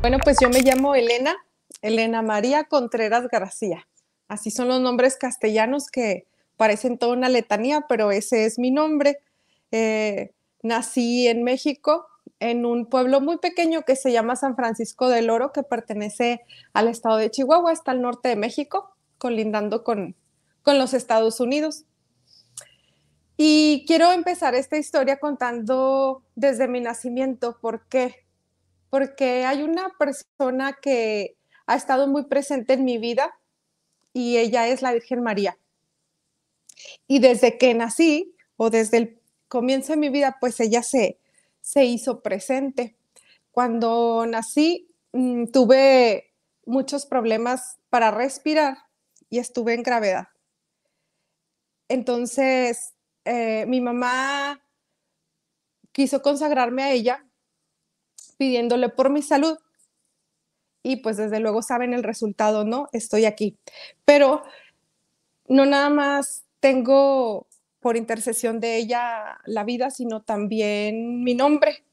Bueno, pues yo me llamo Elena, Elena María Contreras García. Así son los nombres castellanos que parecen toda una letanía, pero ese es mi nombre. Eh, nací en México, en un pueblo muy pequeño que se llama San Francisco del Oro, que pertenece al estado de Chihuahua, está al norte de México, colindando con, con los Estados Unidos. Y quiero empezar esta historia contando desde mi nacimiento, por qué porque hay una persona que ha estado muy presente en mi vida y ella es la Virgen María. Y desde que nací o desde el comienzo de mi vida, pues ella se, se hizo presente. Cuando nací mm, tuve muchos problemas para respirar y estuve en gravedad. Entonces, eh, mi mamá quiso consagrarme a ella pidiéndole por mi salud. Y pues desde luego saben el resultado, ¿no? Estoy aquí. Pero no nada más tengo por intercesión de ella la vida, sino también mi nombre.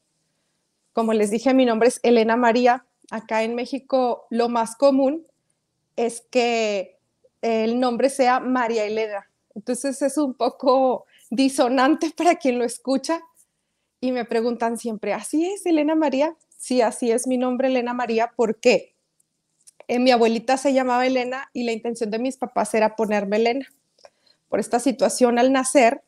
Como les dije, mi nombre es Elena María. Acá en México lo más común es que el nombre sea María Elena. Entonces es un poco disonante para quien lo escucha, y me preguntan siempre, ¿así es Elena María? Sí, así es mi nombre, Elena María, ¿por qué? Eh, mi abuelita se llamaba Elena y la intención de mis papás era ponerme Elena. Por esta situación al nacer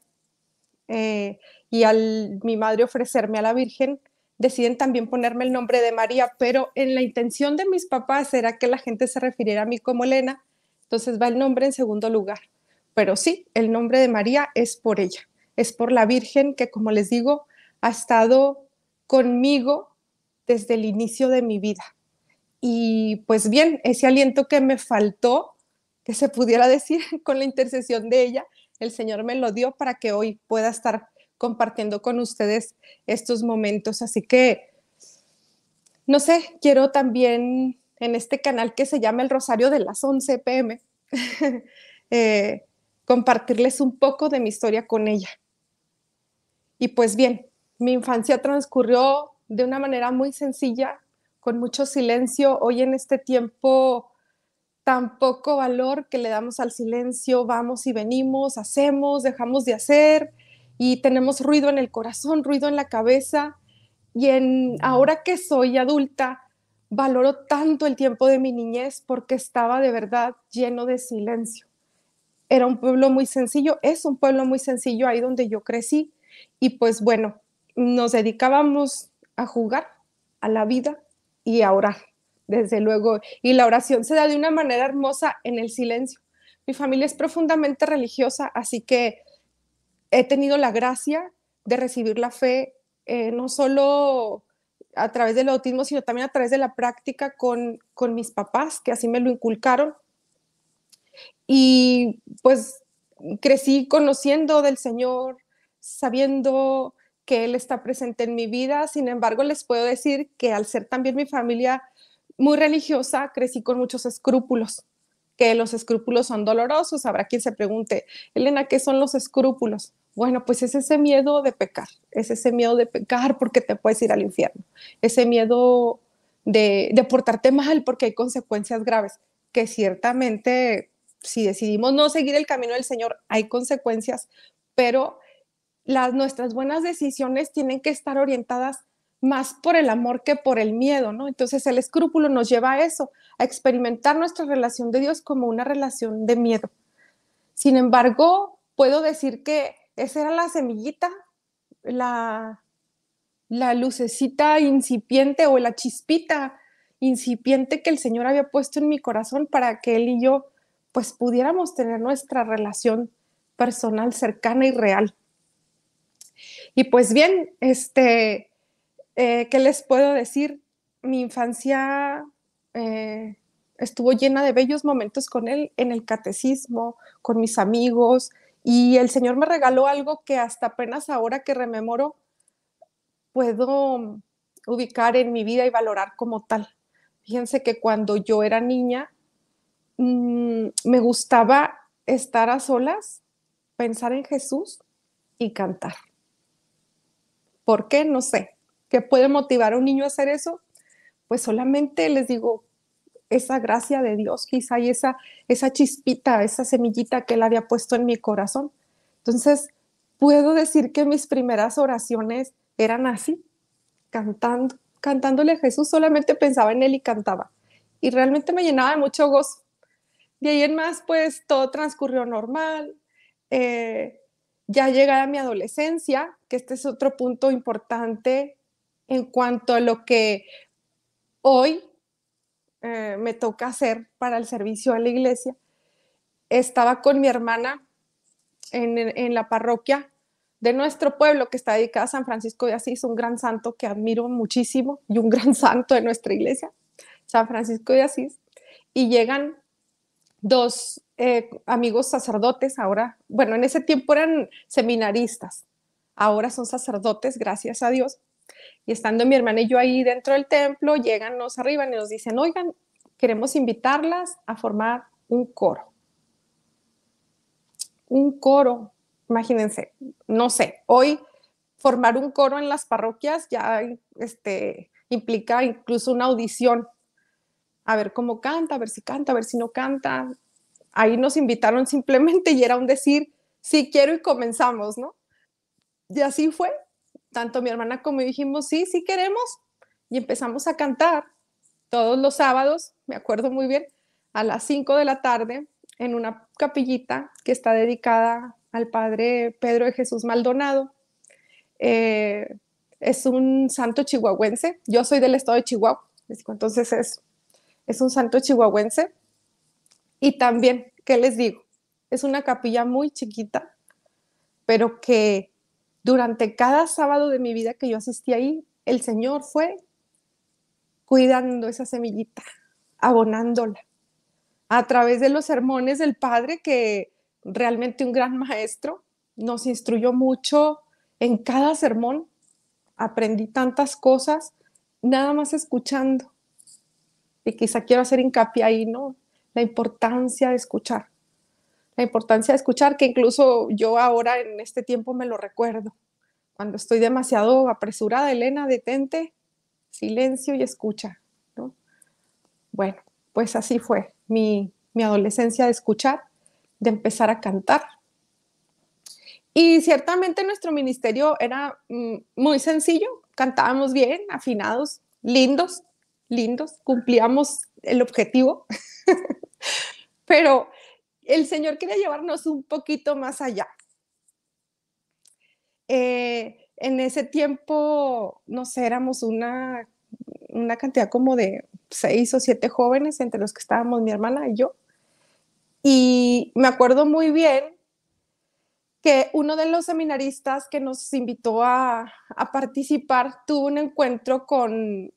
eh, y al mi madre ofrecerme a la Virgen, deciden también ponerme el nombre de María, pero en la intención de mis papás era que la gente se refiriera a mí como Elena, entonces va el nombre en segundo lugar. Pero sí, el nombre de María es por ella, es por la Virgen que, como les digo, ha estado conmigo desde el inicio de mi vida. Y pues bien, ese aliento que me faltó, que se pudiera decir con la intercesión de ella, el Señor me lo dio para que hoy pueda estar compartiendo con ustedes estos momentos. Así que, no sé, quiero también en este canal que se llama El Rosario de las 11 pm, eh, compartirles un poco de mi historia con ella. Y pues bien, mi infancia transcurrió de una manera muy sencilla, con mucho silencio. Hoy en este tiempo tan poco valor que le damos al silencio, vamos y venimos, hacemos, dejamos de hacer y tenemos ruido en el corazón, ruido en la cabeza. Y en ahora que soy adulta, valoro tanto el tiempo de mi niñez porque estaba de verdad lleno de silencio. Era un pueblo muy sencillo, es un pueblo muy sencillo ahí donde yo crecí y pues bueno, nos dedicábamos a jugar, a la vida y a orar, desde luego. Y la oración se da de una manera hermosa en el silencio. Mi familia es profundamente religiosa, así que he tenido la gracia de recibir la fe eh, no solo a través del autismo, sino también a través de la práctica con, con mis papás, que así me lo inculcaron. Y pues crecí conociendo del Señor, sabiendo que Él está presente en mi vida. Sin embargo, les puedo decir que al ser también mi familia muy religiosa, crecí con muchos escrúpulos, que los escrúpulos son dolorosos. Habrá quien se pregunte, Elena, ¿qué son los escrúpulos? Bueno, pues es ese miedo de pecar, es ese miedo de pecar porque te puedes ir al infierno, ese miedo de, de portarte mal porque hay consecuencias graves, que ciertamente si decidimos no seguir el camino del Señor hay consecuencias, pero nuestras buenas decisiones tienen que estar orientadas más por el amor que por el miedo, ¿no? Entonces el escrúpulo nos lleva a eso, a experimentar nuestra relación de Dios como una relación de miedo. Sin embargo, puedo decir que esa era la semillita, la, la lucecita incipiente o la chispita incipiente que el Señor había puesto en mi corazón para que Él y yo pues pudiéramos tener nuestra relación personal cercana y real. Y pues bien, este, eh, ¿qué les puedo decir? Mi infancia eh, estuvo llena de bellos momentos con él en el catecismo, con mis amigos, y el Señor me regaló algo que hasta apenas ahora que rememoro puedo ubicar en mi vida y valorar como tal. Fíjense que cuando yo era niña mm, me gustaba estar a solas, pensar en Jesús y cantar. ¿Por qué? No sé. ¿Qué puede motivar a un niño a hacer eso? Pues solamente les digo esa gracia de Dios, quizá, y esa, esa chispita, esa semillita que Él había puesto en mi corazón. Entonces, puedo decir que mis primeras oraciones eran así, cantando, cantándole a Jesús, solamente pensaba en Él y cantaba. Y realmente me llenaba de mucho gozo. Y ahí en más, pues todo transcurrió normal. Eh, ya llegada mi adolescencia, que este es otro punto importante en cuanto a lo que hoy eh, me toca hacer para el servicio a la iglesia. Estaba con mi hermana en, la parroquia de nuestro pueblo que está dedicada a San Francisco de Asís, un gran santo que admiro muchísimo y un gran santo de nuestra iglesia, San Francisco de Asís. Y llegan dos eh, amigos sacerdotes ahora, bueno, en ese tiempo eran seminaristas, ahora son sacerdotes, gracias a Dios. Y estando mi hermana y yo ahí dentro del templo, llegan nos arriba y nos dicen, oigan, queremos invitarlas a formar un coro. Un coro, imagínense, no sé, hoy formar un coro en las parroquias ya este, implica incluso una audición, a ver cómo canta, a ver si canta, a ver si no canta. Ahí nos invitaron simplemente y era un decir, sí quiero y comenzamos, ¿no? Y así fue. Tanto mi hermana como yo dijimos, sí, sí queremos. Y empezamos a cantar todos los sábados, me acuerdo muy bien, a las 5 de la tarde en una capillita que está dedicada al Padre Pedro de Jesús Maldonado. Eh, es un santo chihuahuense. Yo soy del estado de Chihuahua, entonces es, es un santo chihuahuense. Y también, ¿qué les digo? Es una capilla muy chiquita, pero que durante cada sábado de mi vida que yo asistí ahí, el Señor fue cuidando esa semillita, abonándola. A través de los sermones del Padre, que realmente un gran maestro nos instruyó mucho en cada sermón, aprendí tantas cosas, nada más escuchando. Y quizá quiero hacer hincapié ahí, ¿no? La importancia de escuchar la importancia de escuchar, que incluso yo ahora en este tiempo me lo recuerdo. Cuando estoy demasiado apresurada, Elena, detente, silencio y escucha. Bueno, pues así fue mi, adolescencia de escuchar, de empezar a cantar. Y ciertamente nuestro ministerio era mm, muy sencillo, cantábamos bien, afinados, lindos, lindos, cumplíamos el objetivo, pero el Señor quería llevarnos un poquito más allá. Eh, en ese tiempo, no sé, éramos una, una cantidad como de seis o siete jóvenes, entre los que estábamos mi hermana y yo. Y me acuerdo muy bien que uno de los seminaristas que nos invitó a, participar tuvo un encuentro con,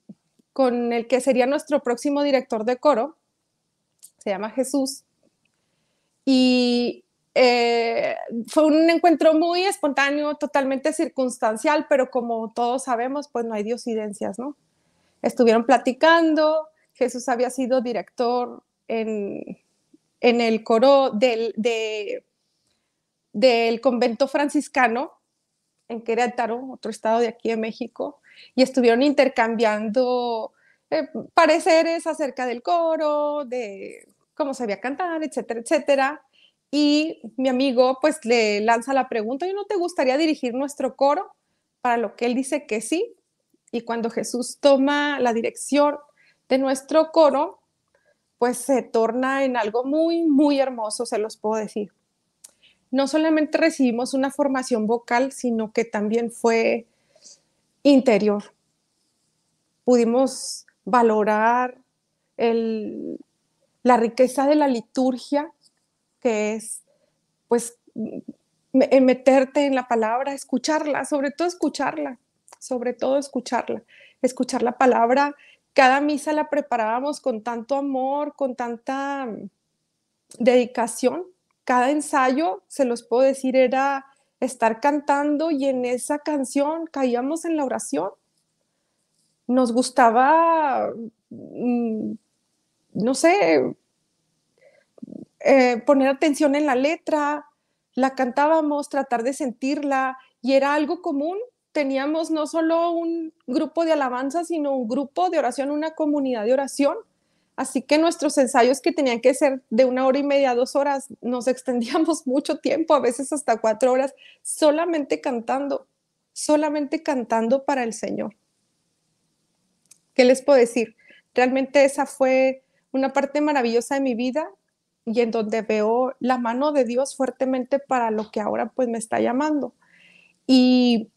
con el que sería nuestro próximo director de coro, se llama Jesús, y eh, fue un encuentro muy espontáneo, totalmente circunstancial, pero como todos sabemos, pues no hay diosidencias, ¿no? Estuvieron platicando, Jesús había sido director en, el coro del, del convento franciscano en Querétaro, otro estado de aquí de México, y estuvieron intercambiando eh, pareceres acerca del coro, de cómo sabía cantar, etcétera, etcétera. Y mi amigo pues le lanza la pregunta, ¿y no te gustaría dirigir nuestro coro? Para lo que él dice que sí. Y cuando Jesús toma la dirección de nuestro coro, pues se torna en algo muy, muy hermoso, se los puedo decir. No solamente recibimos una formación vocal, sino que también fue interior. Pudimos valorar el la riqueza de la liturgia, que es, pues, eh, meterte en la palabra, escucharla, sobre todo escucharla, sobre todo escucharla, escuchar la palabra. Cada misa la preparábamos con tanto amor, con tanta mm, dedicación. Cada ensayo, se los puedo decir, era estar cantando y en esa canción caíamos en la oración. Nos gustaba mm, no sé, eh, poner atención en la letra, la cantábamos, tratar de sentirla, y era algo común. Teníamos no solo un grupo de alabanza, sino un grupo de oración, una comunidad de oración. Así que nuestros ensayos que tenían que ser de una hora y media, dos horas, nos extendíamos mucho tiempo, a veces hasta cuatro horas, solamente cantando, solamente cantando para el Señor. ¿Qué les puedo decir? Realmente esa fue una parte maravillosa de mi vida y en donde veo la mano de Dios fuertemente para lo que ahora pues me está llamando. Y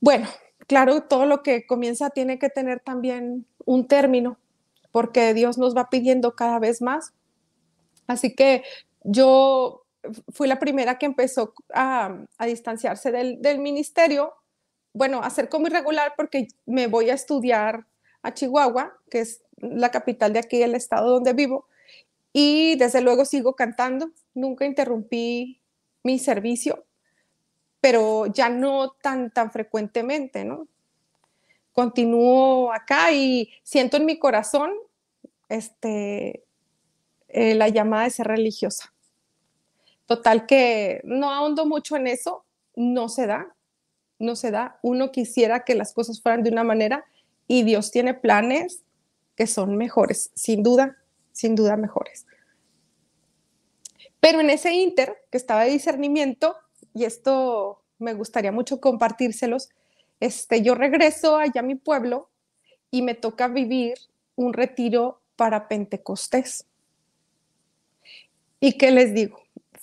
bueno, claro, todo lo que comienza tiene que tener también un término, porque Dios nos va pidiendo cada vez más. Así que yo fui la primera que empezó a, distanciarse del, ministerio, bueno, a ser regular porque me voy a estudiar a Chihuahua, que es la capital de aquí, el estado donde vivo. Y desde luego sigo cantando, nunca interrumpí mi servicio, pero ya no tan, tan frecuentemente, ¿no? Continúo acá y siento en mi corazón este, eh, la llamada de ser religiosa. Total que no ahondo mucho en eso, no se da, no se da. Uno quisiera que las cosas fueran de una manera y Dios tiene planes que son mejores, sin duda, sin duda mejores. Pero en ese inter que estaba de discernimiento, y esto me gustaría mucho compartírselos, este, yo regreso allá a mi pueblo y me toca vivir un retiro para Pentecostés. ¿Y qué les digo?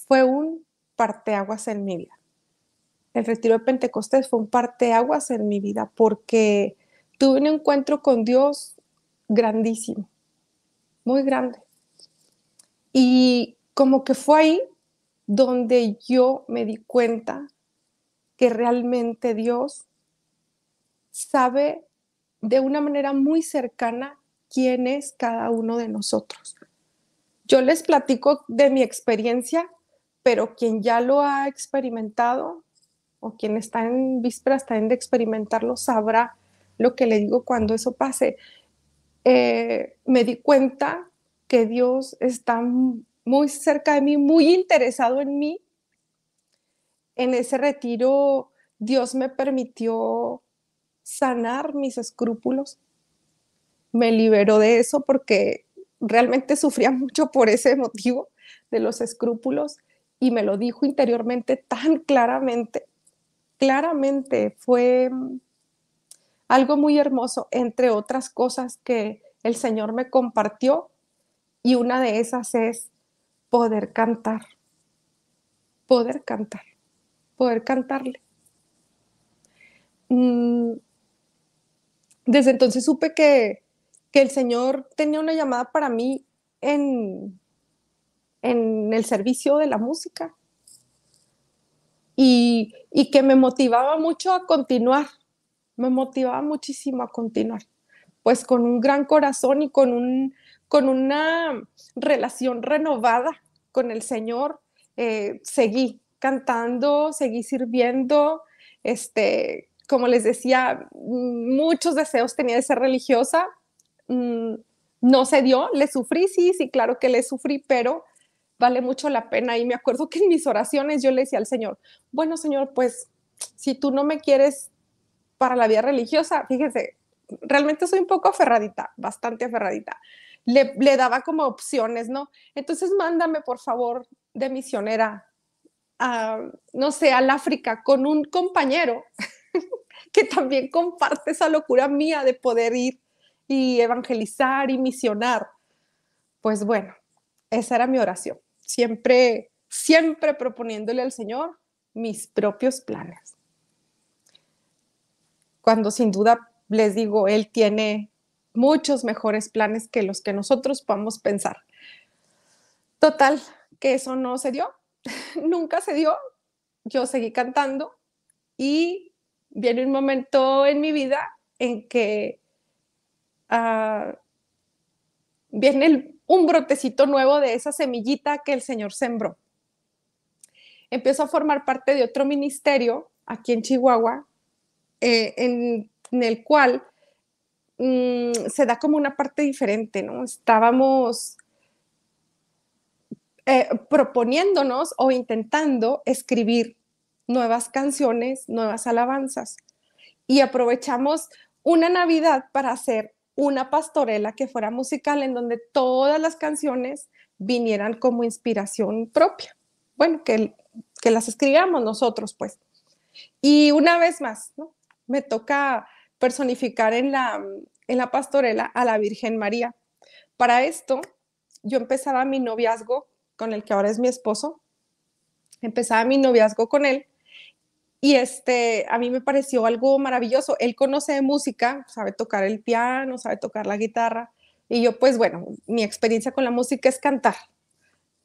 Fue un parteaguas en mi vida. El retiro de Pentecostés fue un parteaguas en mi vida porque tuve un encuentro con Dios grandísimo, muy grande. Y como que fue ahí donde yo me di cuenta que realmente Dios sabe de una manera muy cercana quién es cada uno de nosotros. Yo les platico de mi experiencia, pero quien ya lo ha experimentado o quien está en vísperas también de experimentarlo sabrá lo que le digo cuando eso pase. Eh, me di cuenta que Dios está muy cerca de mí, muy interesado en mí. En ese retiro, Dios me permitió sanar mis escrúpulos. Me liberó de eso porque realmente sufría mucho por ese motivo de los escrúpulos y me lo dijo interiormente tan claramente. Claramente fue algo muy hermoso, entre otras cosas que el Señor me compartió, y una de esas es poder cantar, poder cantar, poder cantarle. Mm, desde entonces supe que, el Señor tenía una llamada para mí en, en el servicio de la música y, y que me motivaba mucho a continuar me motivaba muchísimo a continuar, pues con un gran corazón y con, un, con una relación renovada con el Señor, eh, seguí cantando, seguí sirviendo, este, como les decía, muchos deseos tenía de ser religiosa, mm, no se dio, le sufrí, sí, sí, claro que le sufrí, pero vale mucho la pena. Y me acuerdo que en mis oraciones yo le decía al Señor, bueno, Señor, pues si tú no me quieres para la vida religiosa, fíjese, realmente soy un poco aferradita, bastante aferradita. Le, daba como opciones, ¿no? Entonces mándame, por favor, de misionera, no sé, al África con un compañero que también comparte esa locura mía de poder ir y evangelizar y misionar. Pues bueno, esa era mi oración. Siempre, siempre proponiéndole al Señor mis propios planes cuando sin duda les digo, él tiene muchos mejores planes que los que nosotros podamos pensar. Total, que eso no se dio, nunca se dio, yo seguí cantando y viene un momento en mi vida en que ah, viene un brotecito nuevo de esa semillita que el Señor sembró. Empiezo a formar parte de otro ministerio aquí en Chihuahua eh, en, el cual mm, se da como una parte diferente, ¿no? Estábamos eh, proponiéndonos o intentando escribir nuevas canciones, nuevas alabanzas. Y aprovechamos una Navidad para hacer una pastorela que fuera musical en donde todas las canciones vinieran como inspiración propia. Bueno, que, que las escribamos nosotros, pues. Y una vez más, ¿no? me toca personificar en la, en la pastorela a la Virgen María. Para esto, yo empezaba mi noviazgo con el que ahora es mi esposo, empezaba mi noviazgo con él y este, a mí me pareció algo maravilloso. Él conoce música, sabe tocar el piano, sabe tocar la guitarra. Y yo, pues bueno, mi experiencia con la música es cantar,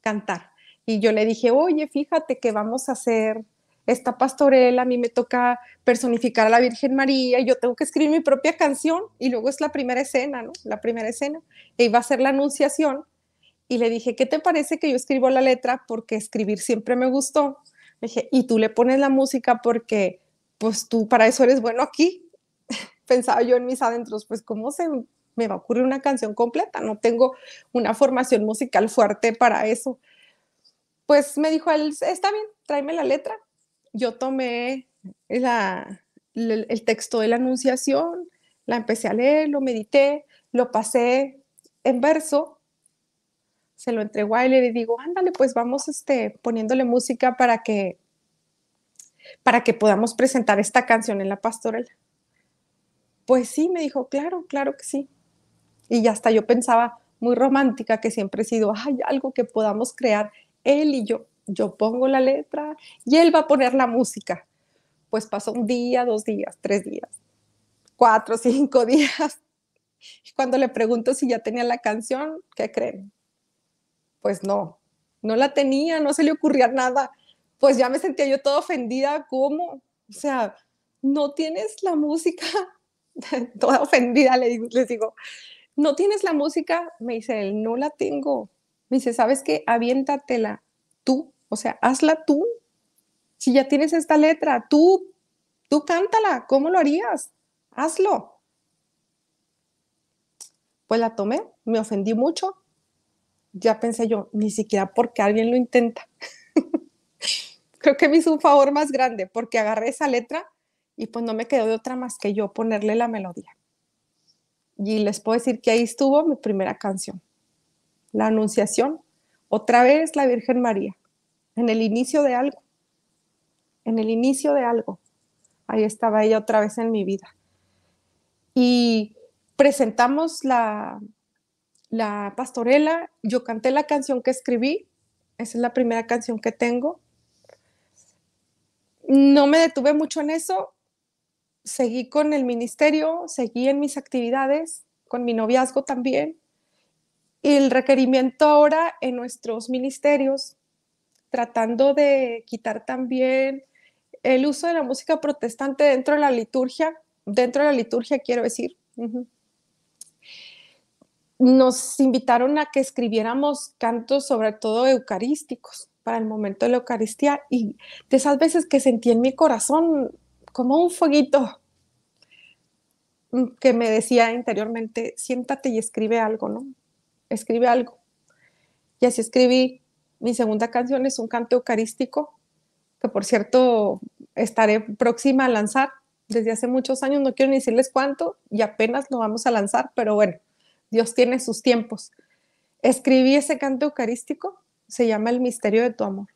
cantar. Y yo le dije, oye, fíjate que vamos a hacer esta pastorela, a mí me toca personificar a la Virgen María, y yo tengo que escribir mi propia canción y luego es la primera escena, ¿no? La primera escena. E iba a ser la anunciación y le dije, ¿qué te parece que yo escribo la letra? Porque escribir siempre me gustó. dije, y tú le pones la música porque pues tú para eso eres bueno aquí. Pensaba yo en mis adentros, pues cómo se me va a ocurrir una canción completa, no tengo una formación musical fuerte para eso. Pues me dijo él, está bien, tráeme la letra yo tomé el, texto de la Anunciación, la empecé a leer, lo medité, lo pasé en verso, se lo entregué a él y le digo, ándale, pues vamos este, poniéndole música para que, para que podamos presentar esta canción en la pastoral. Pues sí, me dijo, claro, claro que sí. Y ya hasta yo pensaba, muy romántica, que siempre he sido, hay algo que podamos crear él y yo yo pongo la letra y él va a poner la música. Pues pasó un día, dos días, tres días, cuatro, cinco días. Y cuando le pregunto si ya tenía la canción, ¿qué creen? Pues no, no la tenía, no se le ocurría nada. Pues ya me sentía yo toda ofendida, ¿cómo? O sea, no tienes la música, toda ofendida les digo, no tienes la música, me dice él, no la tengo. Me dice, ¿sabes qué? Aviéntatela tú. O sea, hazla tú. Si ya tienes esta letra, tú, tú cántala. ¿Cómo lo harías? Hazlo. Pues la tomé, me ofendí mucho. Ya pensé yo, ni siquiera porque alguien lo intenta. Creo que me hizo un favor más grande porque agarré esa letra y pues no me quedó de otra más que yo ponerle la melodía. Y les puedo decir que ahí estuvo mi primera canción, la Anunciación, otra vez la Virgen María en el inicio de algo, en el inicio de algo. Ahí estaba ella otra vez en mi vida. Y presentamos la, la pastorela, yo canté la canción que escribí, esa es la primera canción que tengo. No me detuve mucho en eso, seguí con el ministerio, seguí en mis actividades, con mi noviazgo también. Y el requerimiento ahora en nuestros ministerios tratando de quitar también el uso de la música protestante dentro de la liturgia, dentro de la liturgia quiero decir. Nos invitaron a que escribiéramos cantos, sobre todo eucarísticos, para el momento de la Eucaristía, y de esas veces que sentí en mi corazón como un fueguito mm, que me decía interiormente, siéntate y escribe algo, ¿no? Escribe algo. Y así escribí mi segunda canción es un canto eucarístico, que por cierto estaré próxima a lanzar desde hace muchos años, no quiero ni decirles cuánto, y apenas lo vamos a lanzar, pero bueno, Dios tiene sus tiempos. Escribí ese canto eucarístico, se llama El Misterio de tu Amor.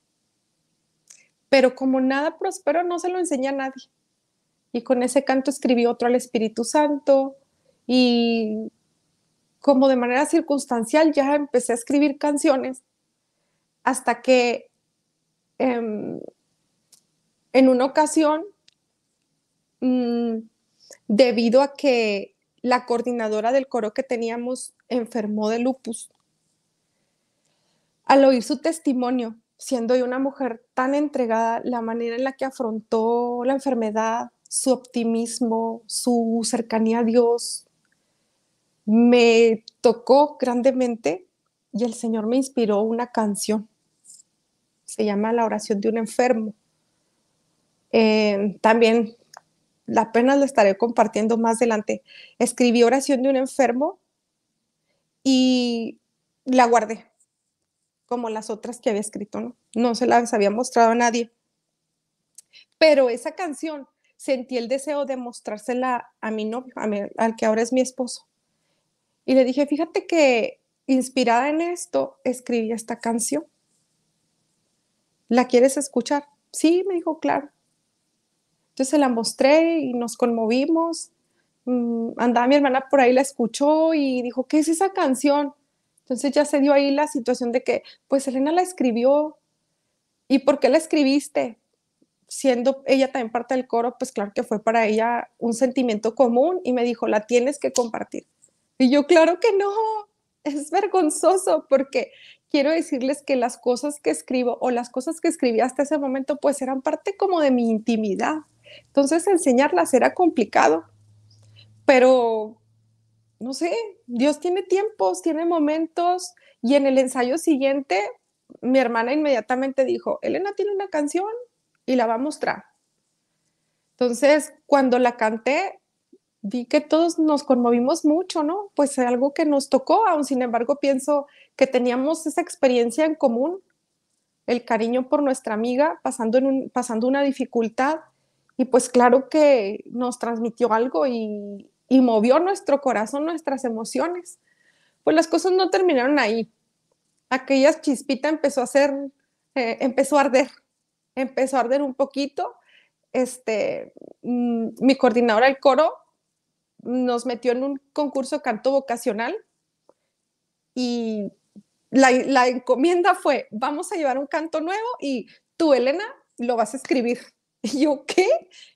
Pero como nada prospera, no se lo enseña a nadie. Y con ese canto escribí otro al Espíritu Santo y como de manera circunstancial ya empecé a escribir canciones hasta que em, en una ocasión, mm, debido a que la coordinadora del coro que teníamos enfermó de lupus, al oír su testimonio, siendo yo una mujer tan entregada, la manera en la que afrontó la enfermedad, su optimismo, su cercanía a Dios, me tocó grandemente y el Señor me inspiró una canción se llama La oración de un enfermo. Eh, también, la pena lo estaré compartiendo más adelante. Escribí oración de un enfermo y la guardé, como las otras que había escrito, ¿no? se las había mostrado a nadie. Pero esa canción sentí el deseo de mostrársela a mi novio, al que ahora es mi esposo. Y le dije, fíjate que inspirada en esto, escribí esta canción. ¿La quieres escuchar? Sí, me dijo, claro. Entonces se la mostré y nos conmovimos. Mm, andaba mi hermana por ahí, la escuchó y dijo, ¿qué es esa canción? Entonces ya se dio ahí la situación de que, pues Elena la escribió. ¿Y por qué la escribiste? Siendo ella también parte del coro, pues claro que fue para ella un sentimiento común y me dijo, la tienes que compartir. Y yo, claro que no, es vergonzoso porque quiero decirles que las cosas que escribo o las cosas que escribí hasta ese momento pues eran parte como de mi intimidad. Entonces enseñarlas era complicado, pero no sé, Dios tiene tiempos, tiene momentos y en el ensayo siguiente mi hermana inmediatamente dijo, Elena tiene una canción y la va a mostrar. Entonces, cuando la canté, vi que todos nos conmovimos mucho, ¿no? Pues algo que nos tocó, aún sin embargo pienso, que teníamos esa experiencia en común, el cariño por nuestra amiga, pasando, en un, pasando una dificultad, y pues claro que nos transmitió algo y, y movió nuestro corazón, nuestras emociones. Pues las cosas no terminaron ahí. Aquella chispita empezó a hacer eh, empezó a arder, empezó a arder un poquito. Este, mm, mi coordinadora del coro nos metió en un concurso canto vocacional y la, encomienda fue, vamos a llevar un canto nuevo y tú, Elena, lo vas a escribir. Y yo, ¿qué?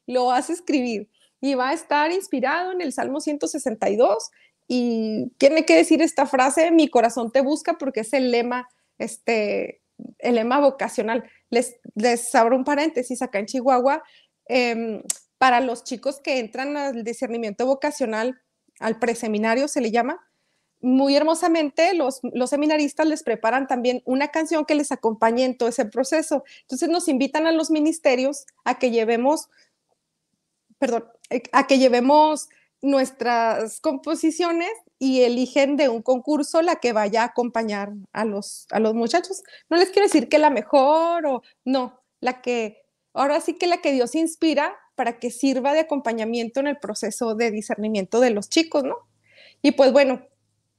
Lo vas a escribir. Y va a estar inspirado en el Salmo 162 y tiene que decir esta frase, mi corazón te busca porque es el lema, este, el lema vocacional. Les, les abro un paréntesis, acá en Chihuahua, em, para los chicos que entran al discernimiento vocacional, al preseminario se le llama, muy hermosamente los, los seminaristas les preparan también una canción que les acompañe en todo ese proceso. Entonces nos invitan a los ministerios a que llevemos, perdón, eh, a que llevemos nuestras composiciones y eligen de un concurso la que vaya a acompañar a los, a los muchachos. No les quiero decir que la mejor o no, la que, ahora sí que la que Dios inspira para que sirva de acompañamiento en el proceso de discernimiento de los chicos, ¿no? Y pues bueno,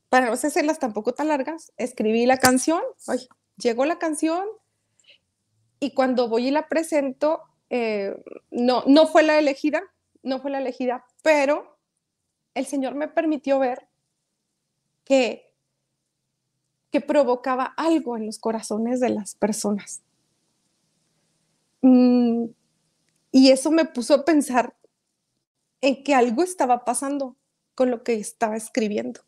para no hacerlas tampoco tan largas, escribí la canción, llegó la canción y cuando voy y la presento, eh, no, no fue la elegida, no fue la elegida, pero el Señor me permitió ver que, que provocaba algo en los corazones de las personas. Mm, y eso me puso a pensar en que algo estaba pasando con lo que estaba escribiendo.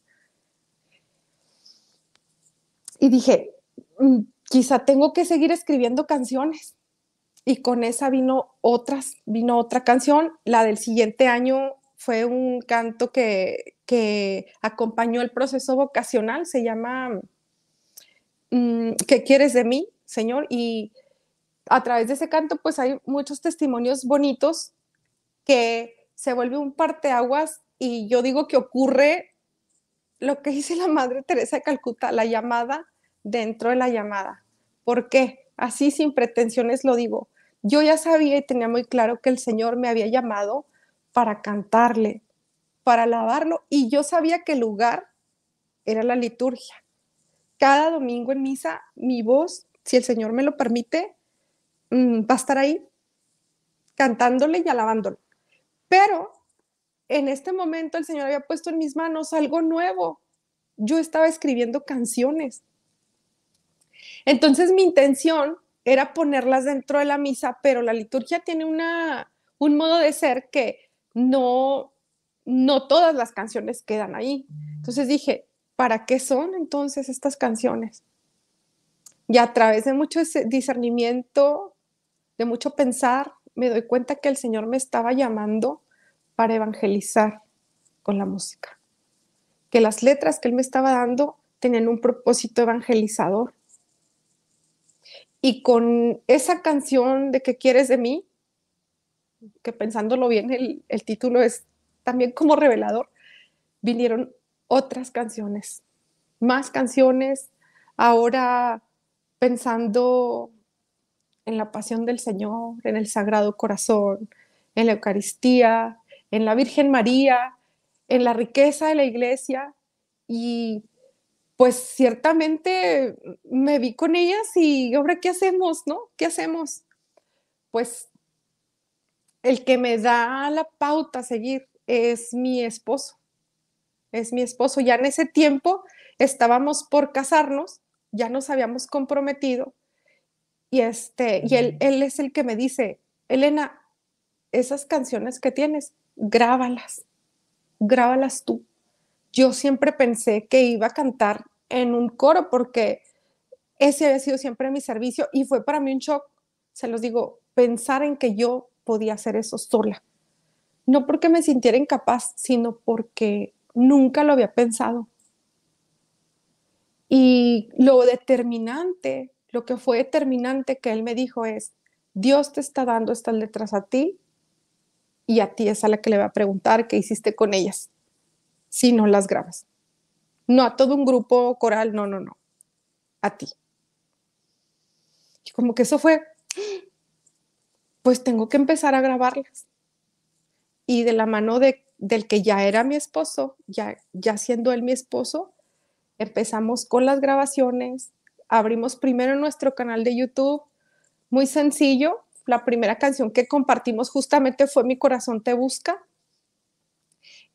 Y dije, mm, quizá tengo que seguir escribiendo canciones. Y con esa vino otras, vino otra canción. La del siguiente año fue un canto que, que acompañó el proceso vocacional, se llama mm, ¿Qué quieres de mí, Señor? Y a través de ese canto, pues hay muchos testimonios bonitos que se vuelve un parteaguas y yo digo que ocurre lo que dice la Madre Teresa de Calcuta, la llamada dentro de la llamada. ¿Por qué? Así sin pretensiones lo digo. Yo ya sabía y tenía muy claro que el Señor me había llamado para cantarle, para alabarlo, y yo sabía que el lugar era la liturgia. Cada domingo en misa, mi voz, si el Señor me lo permite, mm, va a estar ahí cantándole y alabándolo. Pero en este momento el Señor había puesto en mis manos algo nuevo. Yo estaba escribiendo canciones. Entonces mi intención era ponerlas dentro de la misa, pero la liturgia tiene una, un modo de ser que no, no todas las canciones quedan ahí. Entonces dije, ¿para qué son entonces estas canciones? Y a través de mucho discernimiento, de mucho pensar, me doy cuenta que el Señor me estaba llamando para evangelizar con la música. Que las letras que él me estaba dando tenían un propósito evangelizador. Y con esa canción de ¿Qué quieres de mí? que pensándolo bien, el, el título es también como revelador, vinieron otras canciones, más canciones, ahora pensando en la pasión del Señor, en el Sagrado Corazón, en la Eucaristía, en la Virgen María, en la riqueza de la iglesia y pues ciertamente me vi con ellas y ahora qué hacemos, ¿no? ¿Qué hacemos? Pues el que me da la pauta a seguir es mi esposo, es mi esposo. Ya en ese tiempo estábamos por casarnos, ya nos habíamos comprometido y, este, y él, él es el que me dice, Elena, esas canciones que tienes, grábalas, grábalas tú. Yo siempre pensé que iba a cantar en un coro porque ese había sido siempre mi servicio y fue para mí un shock, se los digo, pensar en que yo podía hacer eso sola. No porque me sintiera incapaz, sino porque nunca lo había pensado. Y lo determinante, lo que fue determinante que él me dijo es, Dios te está dando estas letras a ti y a ti es a la que le va a preguntar qué hiciste con ellas, si no las grabas. No a todo un grupo coral, no, no, no, a ti. Y como que eso fue, pues tengo que empezar a grabarlas. Y de la mano de, del que ya era mi esposo, ya, ya siendo él mi esposo, empezamos con las grabaciones, abrimos primero nuestro canal de YouTube, muy sencillo, la primera canción que compartimos justamente fue Mi corazón te busca.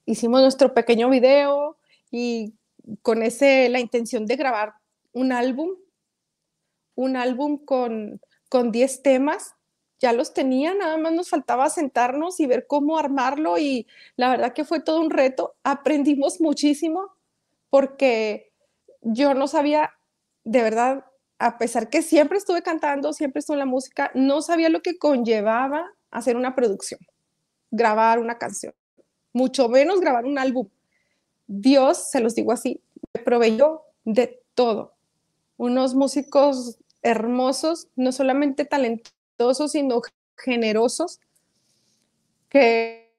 Hicimos nuestro pequeño video y con ese la intención de grabar un álbum, un álbum con con 10 temas. Ya los tenía, nada más nos faltaba sentarnos y ver cómo armarlo y la verdad que fue todo un reto. Aprendimos muchísimo porque yo no sabía de verdad a pesar que siempre estuve cantando, siempre estuve en la música, no sabía lo que conllevaba hacer una producción, grabar una canción, mucho menos grabar un álbum. Dios, se los digo así, me proveyó de todo. Unos músicos hermosos, no solamente talentosos, sino generosos, que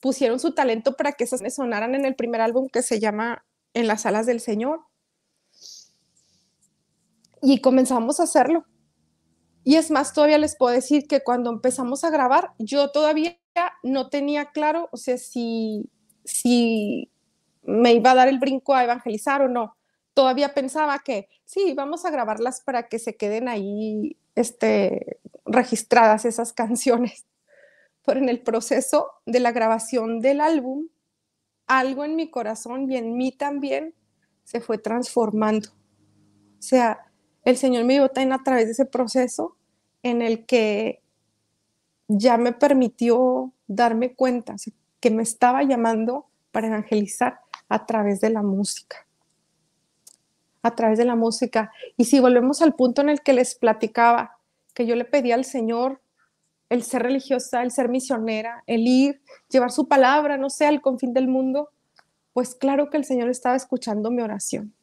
pusieron su talento para que esas sonaran en el primer álbum que se llama En las alas del Señor y comenzamos a hacerlo. Y es más, todavía les puedo decir que cuando empezamos a grabar, yo todavía no tenía claro, o sea, si, si me iba a dar el brinco a evangelizar o no. Todavía pensaba que sí, vamos a grabarlas para que se queden ahí este, registradas esas canciones. Pero en el proceso de la grabación del álbum, algo en mi corazón y en mí también se fue transformando. O sea, el Señor me llevó también a través de ese proceso en el que ya me permitió darme cuenta que me estaba llamando para evangelizar a través de la música. A través de la música. Y si volvemos al punto en el que les platicaba, que yo le pedía al Señor el ser religiosa, el ser misionera, el ir, llevar su palabra, no sé, al confín del mundo, pues claro que el Señor estaba escuchando mi oración.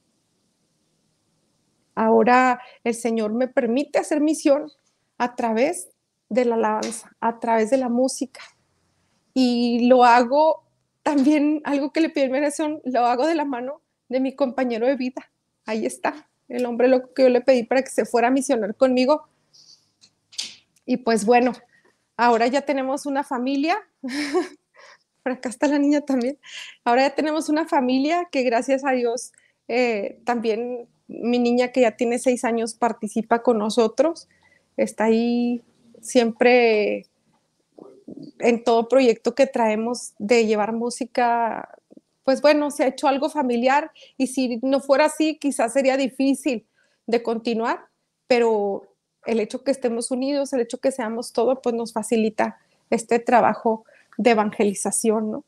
Ahora el Señor me permite hacer misión a través de la alabanza, a través de la música. Y lo hago también, algo que le pido en oración, lo hago de la mano de mi compañero de vida. Ahí está, el hombre lo que yo le pedí para que se fuera a misionar conmigo. Y pues bueno, ahora ya tenemos una familia. Por acá está la niña también. Ahora ya tenemos una familia que gracias a Dios eh, también mi niña que ya tiene seis años participa con nosotros, está ahí siempre en todo proyecto que traemos de llevar música, pues bueno, se ha hecho algo familiar y si no fuera así, quizás sería difícil de continuar, pero el hecho que estemos unidos, el hecho que seamos todo, pues nos facilita este trabajo de evangelización, ¿no?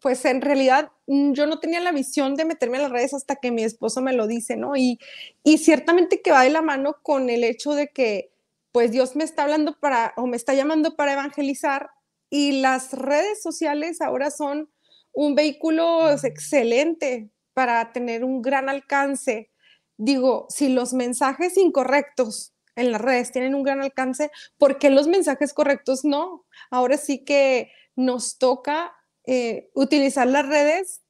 pues en realidad mm, yo no tenía la visión de meterme en las redes hasta que mi esposo me lo dice, ¿no? Y, y ciertamente que va de la mano con el hecho de que pues Dios me está hablando para o me está llamando para evangelizar y las redes sociales ahora son un vehículo excelente para tener un gran alcance. Digo, si los mensajes incorrectos en las redes tienen un gran alcance, ¿por qué los mensajes correctos no? Ahora sí que nos toca eh, utilizar las redes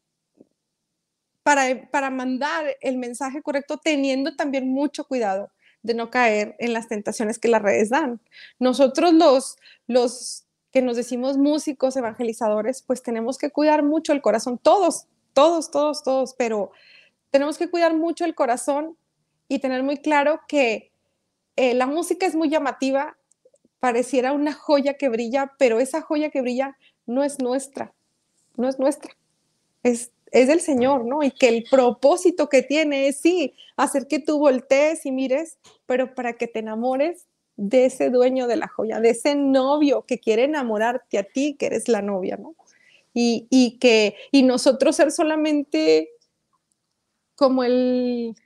para, para mandar el mensaje correcto, teniendo también mucho cuidado de no caer en las tentaciones que las redes dan. Nosotros los, los que nos decimos músicos, evangelizadores, pues tenemos que cuidar mucho el corazón, todos, todos, todos, todos, pero tenemos que cuidar mucho el corazón y tener muy claro que eh, la música es muy llamativa, pareciera una joya que brilla, pero esa joya que brilla no es nuestra, no es nuestra, es, es del Señor, ¿no? Y que el propósito que tiene es, sí, hacer que tú voltees y mires, pero para que te enamores de ese dueño de la joya, de ese novio que quiere enamorarte a ti, que eres la novia, ¿no? Y, que, y nosotros ser solamente como el,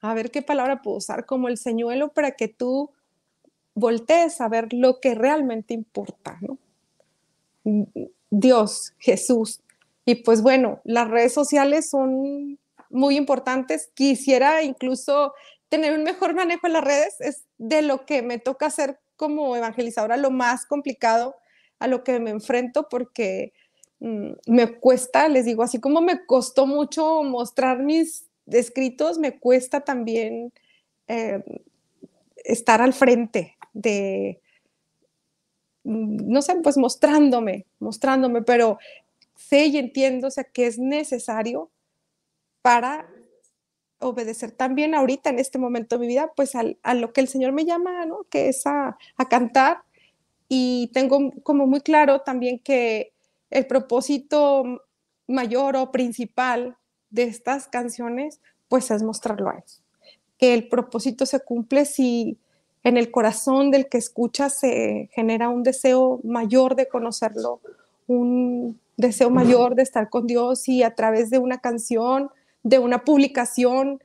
a ver qué palabra puedo usar, como el señuelo para que tú voltees a ver lo que realmente importa, ¿no? Dios, Jesús, y pues bueno, las redes sociales son muy importantes. Quisiera incluso tener un mejor manejo en las redes. Es de lo que me toca hacer como evangelizadora lo más complicado a lo que me enfrento porque mm, me cuesta, les digo, así como me costó mucho mostrar mis escritos, me cuesta también em, estar al frente de, mm, no sé, pues mostrándome, mostrándome, pero sé y entiendo, o sea, que es necesario para obedecer también ahorita en este momento de mi vida, pues a lo que el Señor me llama, ¿no? Que es a, a cantar. Y tengo como muy claro también que el propósito mayor o principal de estas canciones, pues es mostrarlo a ellos, Que el propósito se cumple si en el corazón del que escucha se genera un deseo mayor de conocerlo, un, deseo mayor de estar con Dios y a través de una canción, de una publicación,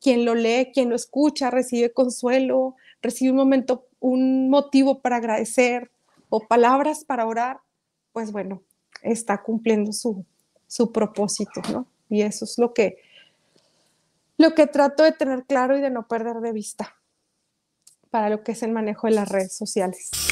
quien lo lee, quien lo escucha, recibe consuelo, recibe un momento, un motivo para agradecer o palabras para orar, pues bueno, está cumpliendo su, propósito, ¿no? Y eso es lo que, lo que trato de tener claro y de no perder de vista para lo que es el manejo de las redes sociales.